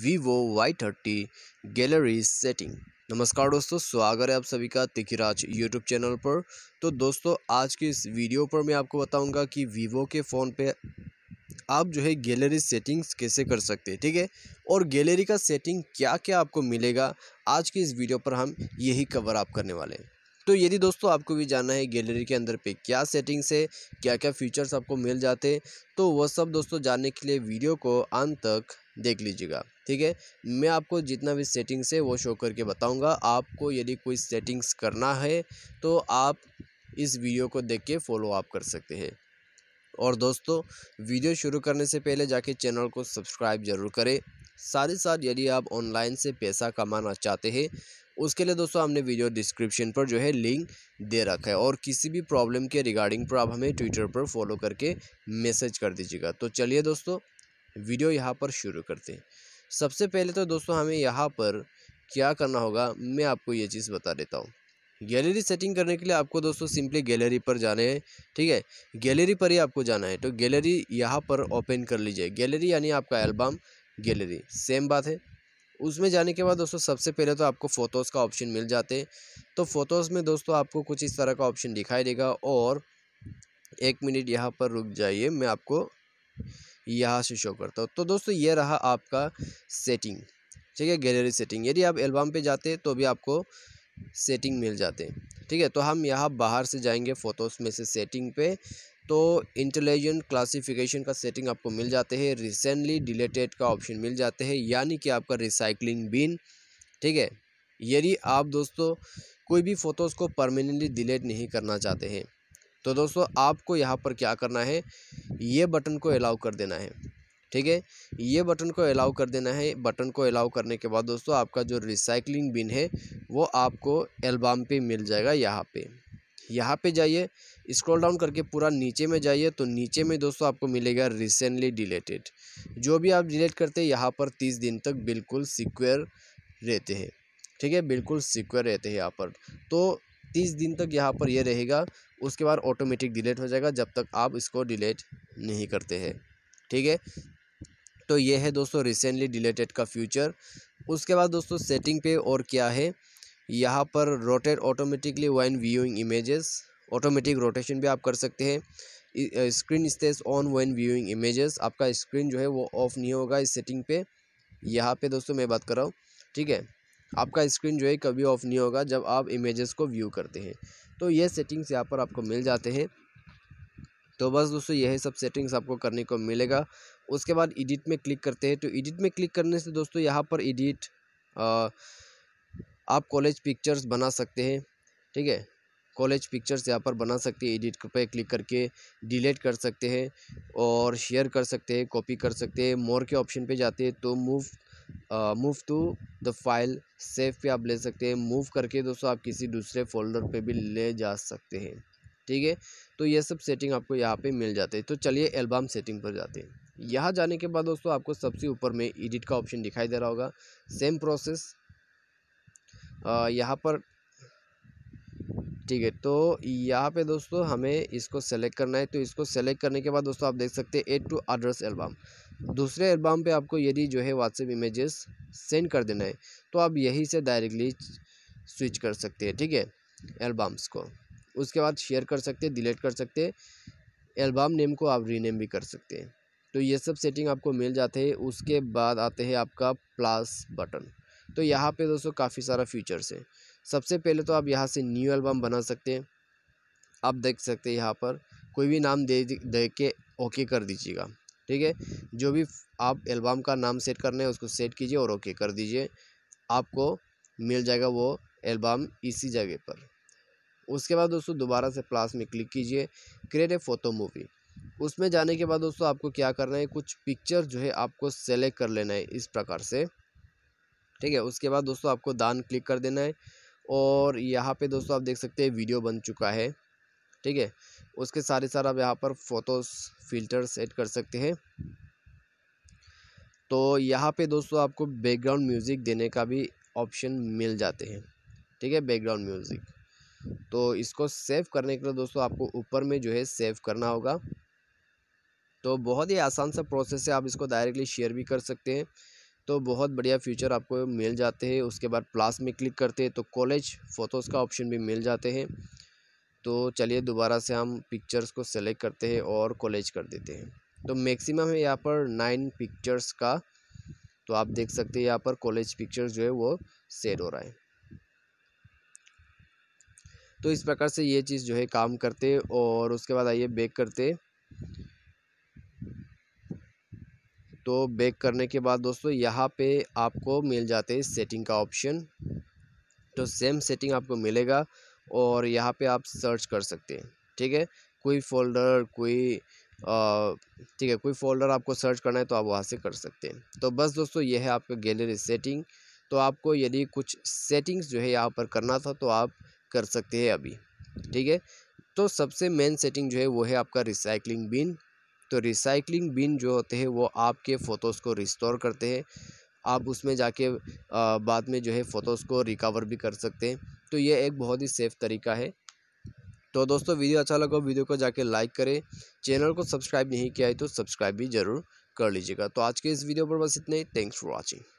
Vivo Y thirty gallery setting नमस्कार दोस्तों स्वागत है आप सभी का तिखिराज यूट्यूब चैनल पर तो दोस्तों आज के इस वीडियो पर मैं आपको बताऊंगा कि वीवो के फ़ोन पे आप जो है गैलरी सेटिंग्स कैसे कर सकते हैं ठीक है और गैलरी का सेटिंग क्या क्या आपको मिलेगा आज की इस वीडियो पर हम यही कवर आप करने वाले हैं तो यदि दोस्तों आपको भी जानना है गैलरी के अंदर पे क्या सेटिंग्स से, है क्या क्या फीचर्स आपको मिल जाते हैं तो वह सब दोस्तों जानने के लिए वीडियो को अंत तक देख लीजिएगा ठीक है मैं आपको जितना भी सेटिंग्स है वो शो करके बताऊंगा आपको यदि कोई सेटिंग्स करना है तो आप इस वीडियो को देख के फॉलो आप कर सकते हैं और दोस्तों वीडियो शुरू करने से पहले जाके चैनल को सब्सक्राइब ज़रूर करें साथ ही साथ यदि आप ऑनलाइन से पैसा कमाना चाहते हैं उसके लिए दोस्तों हमने वीडियो डिस्क्रिप्शन पर जो है लिंक दे रखा है और किसी भी प्रॉब्लम के रिगार्डिंग पर आप हमें ट्विटर पर फॉलो करके मैसेज कर दीजिएगा तो चलिए दोस्तों वीडियो यहाँ पर शुरू करते हैं सबसे पहले तो दोस्तों हमें यहाँ पर क्या करना होगा मैं आपको ये चीज़ बता देता हूँ गैलरी सेटिंग करने के लिए आपको दोस्तों सिंपली गैलरी पर जाने हैं ठीक है गैलरी पर ही आपको जाना है तो गैलरी यहाँ पर ओपन कर लीजिए गैलरी यानी आपका एल्बम गैलरी सेम बात है उसमें जाने के बाद दोस्तों सबसे पहले तो आपको फ़ोटोज़ का ऑप्शन मिल जाते हैं तो फ़ोटोज़ में दोस्तों आपको कुछ इस तरह का ऑप्शन दिखाई देगा और एक मिनट यहाँ पर रुक जाइए मैं आपको यहाँ से शो करता हूँ तो दोस्तों ये रहा आपका सेटिंग ठीक है गैलरी सेटिंग यदि आप एल्बम पे जाते तो भी आपको सेटिंग मिल जाते ठीक है तो हम यहाँ बाहर से जाएंगे फ़ोटोज़ में से सेटिंग पे तो इंटेलिजेंट क्लासिफिकेशन का सेटिंग आपको मिल जाते हैं रिसेंटली डिलेटेड का ऑप्शन मिल जाते हैं यानी कि आपका रिसाइकलिंग बिन ठीक है यदि आप दोस्तों कोई भी फ़ोटोज़ को परमानेंटली डिलीट नहीं करना चाहते हैं तो दोस्तों आपको यहाँ पर क्या करना है ये बटन को अलाउ कर देना है ठीक है ये बटन को अलाउ कर देना है बटन को अलाउ करने के बाद दोस्तों आपका जो रिसाइकलिंग बिन है वो आपको एल्बम पे मिल जाएगा यहाँ पे यहाँ पे जाइए स्क्रॉल डाउन करके पूरा नीचे में जाइए तो नीचे में दोस्तों आपको मिलेगा रिसेंटली डिलेटेड जो भी आप डिलीट करते हैं यहाँ पर तीस दिन तक बिल्कुल सिक्योर रहते हैं ठीक है बिल्कुल सिक्योर रहते हैं यहाँ पर तो तीस दिन तक यहाँ पर ये यह रहेगा उसके बाद ऑटोमेटिक डिलीट हो जाएगा जब तक आप इसको डिलीट नहीं करते हैं ठीक है तो ये है दोस्तों रिसेंटली डिलेटेड का फ्यूचर उसके बाद दोस्तों सेटिंग पे और क्या है यहाँ पर rotate automatically when viewing images automatic rotation भी आप कर सकते हैं screen stays on when viewing images आपका स्क्रीन जो है वो ऑफ नहीं होगा इस सेटिंग पे यहाँ पे दोस्तों मैं बात कर रहा हूँ ठीक है आपका स्क्रीन जो है कभी ऑफ नहीं होगा जब आप इमेजेस को व्यू करते हैं तो ये सेटिंग्स यहाँ पर आपको मिल जाते हैं तो बस दोस्तों यही सब सेटिंग्स आपको करने को मिलेगा उसके बाद एडिट में क्लिक करते हैं तो एडिट में क्लिक करने से दोस्तों यहाँ पर एडिट आप कॉलेज पिक्चर्स बना सकते हैं ठीक है कॉलेज पिक्चर्स यहाँ पर बना सकते हैं एडिट पर क्लिक करके डिलीट कर सकते हैं और शेयर कर सकते हैं कॉपी कर सकते हैं मोर के ऑप्शन पे जाते हैं तो move move to the file save पे आप ले सकते हैं मूव करके दोस्तों आप किसी दूसरे फोल्डर पे भी ले जा सकते हैं ठीक है तो ये सब सेटिंग आपको यहाँ पे मिल जाते हैं तो चलिए एल्बम सेटिंग पर जाते हैं यहाँ जाने के बाद दोस्तों आपको सबसे ऊपर में एडिट का ऑप्शन दिखाई दे रहा होगा सेम प्रोसेस यहाँ पर ठीक है तो यहाँ पे दोस्तों हमें इसको सेलेक्ट करना है तो इसको सेलेक्ट करने के बाद दोस्तों आप देख सकते हैं एड टू एड्रेस एल्बम दूसरे एल्बम पे आपको यदि जो है व्हाट्सएप इमेजेस सेंड कर देना है तो आप यहीं से डायरेक्टली स्विच कर सकते हैं ठीक है एल्बम्स को उसके बाद शेयर कर सकते हैं डिलीट कर सकते हैं एल्बम नेम को आप रीनेम भी कर सकते हैं तो ये सब सेटिंग आपको मिल जाते हैं उसके बाद आते हैं आपका प्लस बटन तो यहाँ पे दोस्तों काफ़ी सारा फीचर्स है सबसे पहले तो आप यहाँ से न्यू एल्बम बना सकते हैं आप देख सकते हैं यहाँ पर कोई भी नाम दे दे के ओके कर दीजिएगा ठीक है जो भी आप एल्बम का नाम सेट करना है उसको सेट कीजिए और ओके कर दीजिए आपको मिल जाएगा वो एल्बम इसी जगह पर उसके बाद दोस्तों दोबारा से प्लास में क्लिक कीजिए क्रिएट ए फोटो मूवी उसमें जाने के बाद दोस्तों आपको क्या करना है कुछ पिक्चर जो है आपको सेलेक्ट कर लेना है इस प्रकार से ठीक है उसके बाद दोस्तों आपको दान क्लिक कर देना है और यहाँ पे दोस्तों आप देख सकते हैं वीडियो बन चुका है ठीक है उसके सारे सारे आप यहाँ पर फ़ोटोस फिल्टर सेट कर सकते हैं तो यहाँ पे दोस्तों आपको बैकग्राउंड म्यूज़िक देने का भी ऑप्शन मिल जाते हैं ठीक है बैकग्राउंड म्यूज़िक तो इसको सेव करने के लिए दोस्तों आपको ऊपर में जो है सेव करना होगा तो बहुत ही आसान सा प्रोसेस है आप इसको डायरेक्टली शेयर भी कर सकते हैं तो बहुत बढ़िया फ़ीचर आपको मिल जाते हैं उसके बाद प्लास में क्लिक करते हैं तो कॉलेज फ़ोटोज़ का ऑप्शन भी मिल जाते हैं तो चलिए दोबारा से हम पिक्चर्स को सेलेक्ट करते हैं और कॉलेज कर देते हैं तो मैक्सिमम है यहाँ पर नाइन पिक्चर्स का तो आप देख सकते हैं यहाँ पर कॉलेज पिक्चर्स जो है वो सेड हो रहा है तो इस प्रकार से ये चीज़ जो है काम करते और उसके बाद आइए बेक करते तो बैक करने के बाद दोस्तों यहाँ पे आपको मिल जाते हैं सेटिंग का ऑप्शन तो सेम सेटिंग आपको मिलेगा और यहाँ पे आप सर्च कर सकते हैं ठीक है कोई फोल्डर कोई ठीक है कोई फोल्डर आपको सर्च करना है तो आप वहाँ से कर सकते हैं तो बस दोस्तों यह है आपका गैलरी सेटिंग तो आपको यदि कुछ सेटिंग्स जो है यहाँ पर करना था तो आप कर सकते हैं अभी ठीक है तो सबसे मेन सेटिंग जो है वो है आपका रिसाइकलिंग बिन तो रिसाइकलिंग बिन जो होते हैं वो आपके फ़ोटोज़ को रिस्टोर करते हैं आप उसमें जाके बाद में जो है फ़ोटोज़ को रिकवर भी कर सकते हैं तो ये एक बहुत ही सेफ़ तरीका है तो दोस्तों वीडियो अच्छा लगा वीडियो को जाके लाइक करें चैनल को सब्सक्राइब नहीं किया है तो सब्सक्राइब भी ज़रूर कर लीजिएगा तो आज के इस वीडियो पर बस इतने ही थैंक्स फॉर वॉचिंग